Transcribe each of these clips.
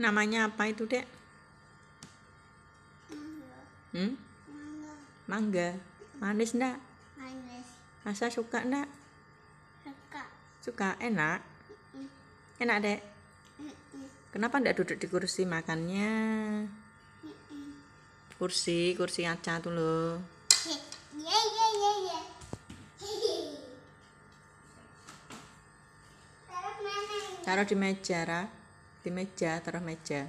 namanya apa itu dek hmm? mangga manis ndak manis masa suka ndak suka suka enak enak dek kenapa ndak duduk di kursi makannya kursi kursi kaca tuh loh taruh di meja di meja taruh meja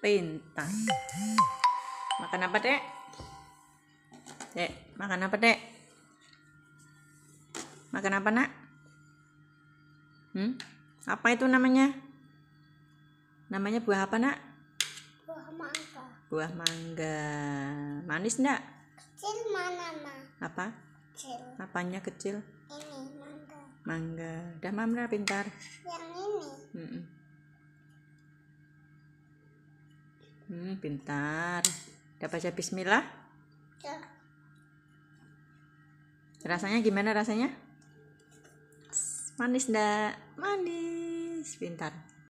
Pintar. Makan apa, Dek? Dek, makan apa, Dek? Makan apa, Nak? Hmm? Apa itu namanya? Namanya buah apa, Nak? Buah mangga. Buah mangga. Manis ndak? Kecil mana, ma? Apa? Kecil. Apanya kecil? Ini mangga. Mangga. Udah mamra pintar. Yang ini. Mm -mm. Hmm, pintar. dapat baca bismillah? Ya. Rasanya gimana rasanya? Manis ndak? Manis, pintar.